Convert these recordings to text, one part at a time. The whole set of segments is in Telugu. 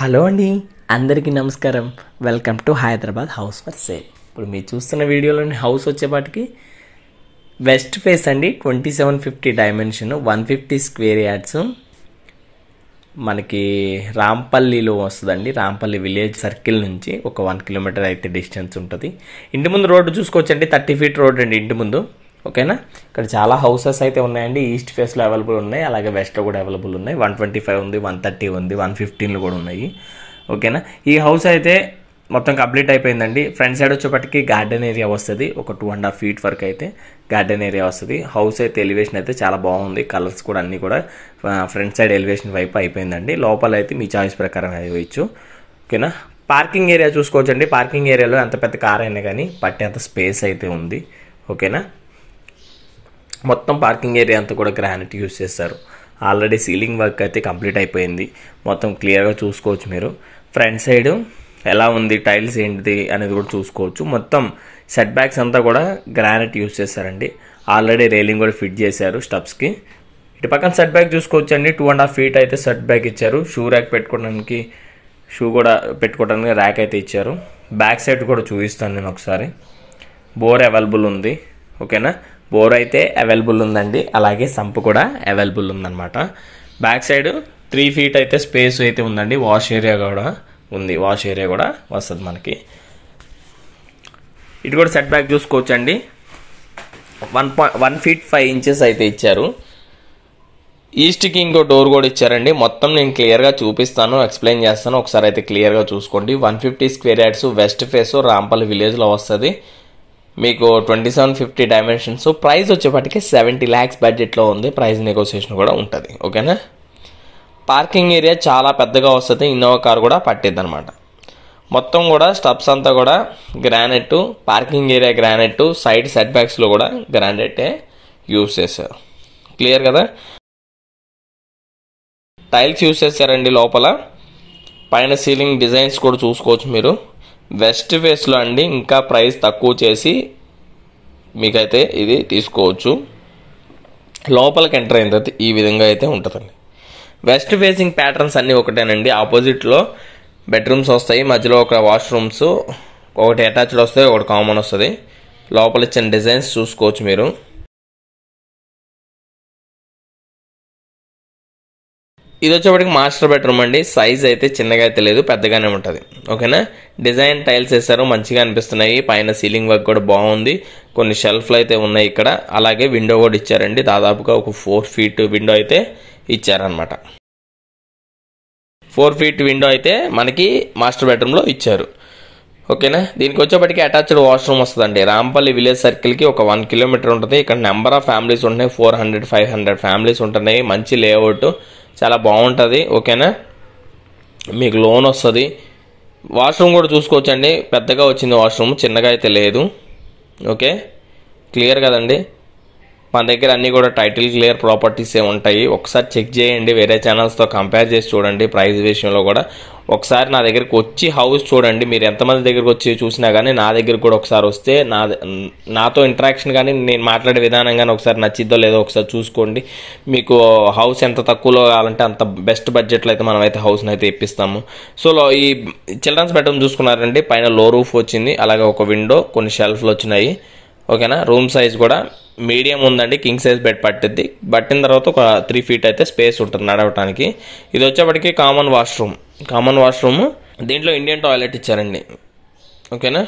హలో అండి అందరికీ నమస్కారం welcome to Hyderabad house for sale ఇప్పుడు మీరు చూస్తున్న వీడియోలోని హౌస్ వచ్చేపాటికి వెస్ట్ ఫేస్ అండి twenty seven fifty dimension one fifty square yards మనకి రాంపల్లిలో వస్తుందండి రాంపల్లి విలేజ్ సర్కిల్ నుంచి ఒక వన్ కిలోమీటర్ అయితే డిస్టెన్స్ ఉంటుంది ఇంటి ముందు రోడ్డు చూసుకోవచ్చండి థర్టీ ఫీట్ రోడ్ అండి ఇంటి ముందు ఓకేనా ఇక్కడ చాలా హౌసెస్ అయితే ఉన్నాయండి ఈస్ట్ ఫేస్లో అవైలబుల్ ఉన్నాయి అలాగే వెస్ట్లో కూడా అవైలబుల్ ఉన్నాయి వన్ ట్వంటీ ఫైవ్ ఉంది వన్ థర్టీ ఉంది వన్ ఫిఫ్టీన్లు కూడా ఉన్నాయి ఓకేనా ఈ హౌస్ అయితే మొత్తం కంప్లీట్ అయిపోయిందండి ఫ్రంట్ సైడ్ వచ్చేపటికి గార్డెన్ ఏరియా వస్తుంది ఒక టూ అండ్ హాఫ్ ఫీట్ వరకు అయితే గార్డెన్ ఏరియా వస్తుంది హౌస్ అయితే ఎలివేషన్ అయితే చాలా బాగుంది కలర్స్ కూడా అన్నీ కూడా ఫ్రంట్ సైడ్ ఎలివేషన్ వైపు అయిపోయిందండి లోపల అయితే మీ చాయిస్ ప్రకారం వేయవచ్చు ఓకేనా పార్కింగ్ ఏరియా చూసుకోవచ్చండి పార్కింగ్ ఏరియాలో ఎంత పెద్ద కార్ అయినా కానీ పట్టేంత స్పేస్ అయితే ఉంది ఓకేనా మొత్తం పార్కింగ్ ఏరియా అంతా కూడా గ్రానైట్ యూజ్ చేస్తారు ఆల్రెడీ సీలింగ్ వర్క్ అయితే కంప్లీట్ అయిపోయింది మొత్తం క్లియర్గా చూసుకోవచ్చు మీరు ఫ్రంట్ సైడ్ ఎలా ఉంది టైల్స్ ఏంటిది అనేది కూడా చూసుకోవచ్చు మొత్తం సెట్ బ్యాక్స్ అంతా కూడా గ్రానైట్ యూజ్ చేస్తారండి ఆల్రెడీ రైలింగ్ కూడా ఫిట్ చేశారు స్టబ్స్కి ఇటు పక్కన సెట్ బ్యాక్ చూసుకోవచ్చు అండి టూ అండ్ హాఫ్ ఫీట్ అయితే సెట్ బ్యాక్ ఇచ్చారు షూ ర్యాక్ పెట్టుకోవడానికి షూ కూడా పెట్టుకోవడానికి ర్యాక్ అయితే ఇచ్చారు బ్యాక్ సైడ్ కూడా చూపిస్తాను నేను ఒకసారి బోర్ అవైలబుల్ ఉంది ఓకేనా బోర్ అయితే అవైలబుల్ ఉందండి అలాగే సంప్ కూడా అవైలబుల్ ఉందన్నమాట బ్యాక్ సైడ్ త్రీ ఫీట్ అయితే స్పేస్ అయితే ఉందండి వాష్ ఏరియా కూడా ఉంది వాష్ ఏరియా కూడా వస్తుంది మనకి ఇటు కూడా సెట్ బ్యాక్ చూసుకోవచ్చండి one point one feet five inches అయితే ఇచ్చారు ఈస్ట్కి ఇంకో డోర్ కూడా ఇచ్చారండి మొత్తం నేను క్లియర్గా చూపిస్తాను ఎక్స్ప్లెయిన్ చేస్తాను ఒకసారి అయితే క్లియర్గా చూసుకోండి one fifty square yards west face Rampalli విలేజ్లో వస్తుంది మీకు twenty seven fifty dimensions price వచ్చేప్పటికి సెవెంటీ ల్యాక్స్ బడ్జెట్లో ఉంది ప్రైస్ నెగోసియేషన్ కూడా ఉంటుంది ఓకేనా పార్కింగ్ ఏరియా చాలా పెద్దగా వస్తుంది ఇన్నోవా కార్ కూడా పట్టిద్ది అనమాట మొత్తం కూడా స్టబ్స్ అంతా కూడా granite parking area granite side set బ్యాక్స్లో కూడా గ్రానైటే యూజ్ చేశారు క్లియర్ కదా టైల్స్ యూజ్ చేశారండి లోపల పైన సీలింగ్ డిజైన్స్ కూడా చూసుకోవచ్చు మీరు వెస్ట్ ఫేస్లో అండి ఇంకా ప్రైస్ తక్కువ చేసి మీకైతే ఇది తీసుకోవచ్చు లోపలికి ఎంటర్ అయిన తర్వాత ఈ విధంగా అయితే ఉంటుందండి వెస్ట్ ఫేసింగ్ ప్యాటర్న్స్ అన్నీ ఒకటేనండి ఆపోజిట్లో బెడ్రూమ్స్ వస్తాయి మధ్యలో ఒక వాష్రూమ్స్ ఒకటి అటాచ్డ్ వస్తాయి ఒకటి కామన్ వస్తుంది లోపల ఇచ్చిన డిజైన్స్ చూసుకోవచ్చు మీరు ఇది వచ్చేప్పటికి మాస్టర్ బెడ్రూమ్ అండి సైజ్ అయితే చిన్నగా అయితే లేదు పెద్దగానే ఉంటుంది ఓకేనా డిజైన్ టైల్స్ వేసారు మంచిగా అనిపిస్తున్నాయి పైన సీలింగ్ వర్క్ కూడా బాగుంది కొన్ని షెల్ఫ్లు అయితే ఉన్నాయి ఇక్కడ అలాగే విండో కూడా ఇచ్చారండి దాదాపుగా ఒక ఫోర్ ఫీట్ విండో అయితే ఇచ్చారనమాట ఫోర్ ఫీట్ విండో అయితే మనకి మాస్టర్ బెడ్రూమ్లో ఇచ్చారు ఓకేనా దీనికి వచ్చేప్పటికి అటాచ్డ్ వాష్రూమ్ వస్తుందండి రాంపల్లి విలేజ్ సర్కిల్కి ఒక వన్ కిలోమీటర్ ఉంటుంది ఇక్కడ నెంబర్ ఆఫ్ ఫ్యామిలీస్ ఉంటున్నాయి four hundred five hundred families ఉంటున్నాయి మంచి లేఅవుట్ చాలా బాగుంటుంది ఓకేనా మీకు లోన్ వస్తుంది వాష్రూమ్ కూడా చూసుకోవచ్చండి పెద్దగా వచ్చింది వాష్రూమ్ చిన్నగా అయితే లేదు ఓకే క్లియర్ కదండి మన దగ్గర అన్నీ కూడా టైటిల్ క్లియర్ ప్రాపర్టీసే ఉంటాయి ఒకసారి చెక్ చేయండి వేరే ఛానల్స్తో కంపేర్ చేసి చూడండి ప్రైస్ విషయంలో కూడా ఒకసారి నా దగ్గరికి వచ్చి హౌస్ చూడండి మీరు ఎంతమంది దగ్గరకు వచ్చి చూసినా కానీ నా దగ్గర కూడా ఒకసారి వస్తే నా నాతో ఇంటరాక్షన్ కానీ నేను మాట్లాడే విధానం కానీ ఒకసారి నచ్చిద్దో లేదో ఒకసారి చూసుకోండి మీకు హౌస్ ఎంత తక్కువలో కావాలంటే అంత బెస్ట్ బడ్జెట్లో అయితే మనం అయితే హౌస్ని అయితే ఇప్పిస్తాము సో ఈ చిల్డ్రన్స్ బెడ్రూమ్ చూసుకున్నారండి పైన లో రూఫ్ వచ్చింది అలాగే ఒక విండో కొన్ని షెల్ఫ్లు వచ్చినాయి ఓకేనా రూమ్ సైజ్ కూడా మీడియం ఉందండి కింగ్ సైజ్ బెడ్ పట్టిద్ది పట్టిన తర్వాత ఒక త్రీ ఫీట్ అయితే స్పేస్ ఉంటుంది నడవటానికి ఇది వచ్చేప్పటికి కామన్ వాష్రూమ్ కామన్ వాష్రూమ్ దీంట్లో ఇండియన్ టాయిలెట్ ఇచ్చారండి ఓకేనా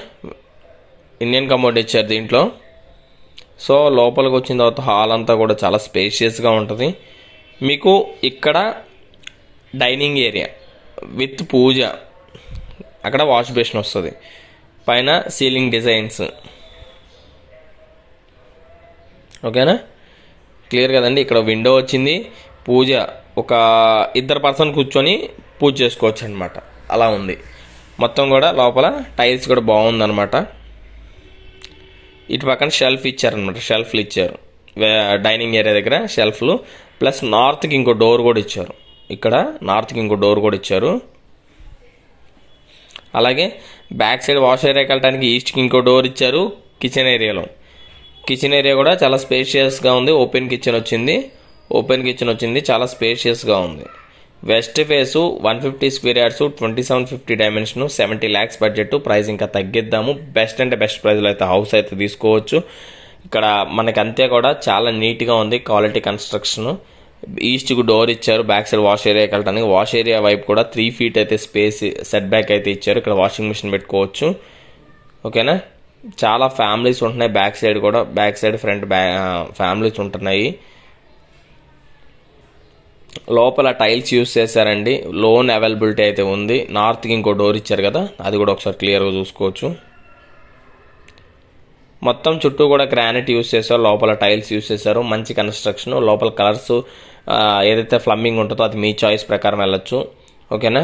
ఇండియన్ కమోడ్ ఇచ్చారు దీంట్లో సో లోపలికి వచ్చిన తర్వాత హాల్ అంతా కూడా చాలా స్పేషియస్గా ఉంటుంది మీకు ఇక్కడ డైనింగ్ ఏరియా విత్ పూజ అక్కడ వాష్ బేసిన్ వస్తుంది పైన సీలింగ్ డిజైన్స్ ఓకేనా క్లియర్ కదండి ఇక్కడ విండో వచ్చింది పూజ ఒక ఇద్దరు పర్సన్ కూర్చొని పూజ చేసుకోవచ్చు అనమాట అలా ఉంది మొత్తం కూడా లోపల టైల్స్ కూడా బాగుందనమాట ఇటు పక్కన షెల్ఫ్ ఇచ్చారనమాట షెల్ఫ్లు ఇచ్చారు డైనింగ్ ఏరియా దగ్గర షెల్ఫ్లు ప్లస్ నార్త్కి ఇంకో డోర్ కూడా ఇచ్చారు ఇక్కడ నార్త్కి ఇంకో డోర్ కూడా ఇచ్చారు అలాగే బ్యాక్ సైడ్ వాష్ ఏరియాకి వెళ్ళడానికి ఈస్ట్కి ఇంకో డోర్ ఇచ్చారు కిచెన్ ఏరియాలో కిచెన్ ఏరియా కూడా చాలా స్పేషియస్గా ఉంది ఓపెన్ కిచెన్ వచ్చింది ఓపెన్ కిచెన్ వచ్చింది చాలా స్పేషియస్గా ఉంది west face one fifty square yards twenty seven fifty dimension seventy lakhs budget price ఇంకా తగ్గిద్దాము బెస్ట్ అంటే బెస్ట్ ప్రైస్లో అయితే హౌస్ అయితే తీసుకోవచ్చు ఇక్కడ మనకి అంతే కూడా చాలా నీట్గా ఉంది క్వాలిటీ కన్స్ట్రక్షన్ ఈస్ట్కు డోర్ ఇచ్చారు బ్యాక్ సైడ్ వాష్ ఏరియాకి వెళ్ళడానికి వాష్ ఏరియా వైపు కూడా త్రీ ఫీట్ అయితే స్పేస్ సెట్ బ్యాక్ అయితే ఇచ్చారు ఇక్కడ వాషింగ్ మిషన్ పెట్టుకోవచ్చు ఓకేనా చాలా ఫ్యామిలీస్ ఉంటున్నాయి బ్యాక్ సైడ్ కూడా back side front back families ఉంటున్నాయి లోపల టైల్స్ యూస్ చేశారండి లోన్ అవైలబిలిటీ అయితే ఉంది నార్త్కి ఇంకో డోర్ ఇచ్చారు కదా అది కూడా ఒకసారి క్లియర్గా చూసుకోవచ్చు మొత్తం చుట్టూ కూడా గ్రానైట్ యూస్ చేశారు లోపల టైల్స్ యూస్ చేశారు మంచి కన్స్ట్రక్షన్ లోపల కలర్స్ ఏదైతే ఫ్లమ్మింగ్ ఉంటుందో అది మీ చాయిస్ ప్రకారం వెళ్ళచ్చు ఓకేనా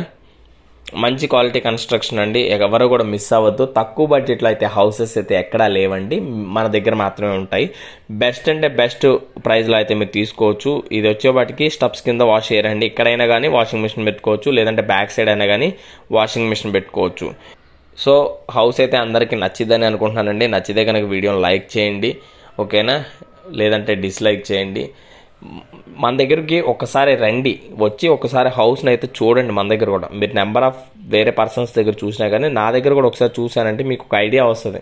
మంచి క్వాలిటీ కన్స్ట్రక్షన్ అండి ఎవరు కూడా మిస్ అవ్వద్దు తక్కువ బడ్జెట్లో అయితే హౌసెస్ అయితే ఎక్కడా లేవండి మన దగ్గర మాత్రమే ఉంటాయి బెస్ట్ అంటే బెస్ట్ ప్రైస్లో అయితే మీరు తీసుకోవచ్చు ఇది వచ్చేవాటికి స్టబ్స్ కింద వాష్ చేయరండి ఎక్కడైనా కానీ వాషింగ్ మిషన్ పెట్టుకోవచ్చు లేదంటే బ్యాక్ సైడ్ అయినా కానీ వాషింగ్ మిషన్ పెట్టుకోవచ్చు సో హౌస్ అయితే అందరికీ నచ్చిద్దని అనుకుంటున్నానండి నచ్చితే కనుక వీడియోని లైక్ చేయండి ఓకేనా లేదంటే డిస్లైక్ చేయండి మన దగ్గరికి ఒకసారి రండి వచ్చి ఒకసారి హౌస్ని అయితే చూడండి మన దగ్గర కూడా మీరు నెంబర్ ఆఫ్ వేరే పర్సన్స్ దగ్గర చూసినా కానీ నా దగ్గర కూడా ఒకసారి చూసానంటే మీకు ఒక ఐడియా వస్తుంది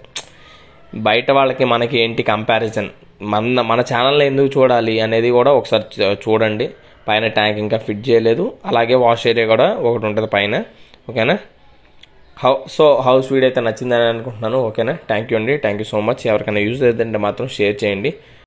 బయట వాళ్ళకి మనకి ఏంటి కంపారిజన్ మన మన ఛానల్ని ఎందుకు చూడాలి అనేది కూడా ఒకసారి చూడండి పైన ట్యాంక్ ఇంకా ఫిట్ చేయలేదు అలాగే వాష్ ఏరియా కూడా ఒకటి ఉంటుంది పైన ఓకేనా హౌ సో హౌస్ వీడియో అయితే నచ్చిందని అనుకుంటున్నాను ఓకేనా థ్యాంక్ యూ అండి థ్యాంక్ యూ సో మచ్ ఎవరికైనా యూజ్ అయితే మాత్రం షేర్ చేయండి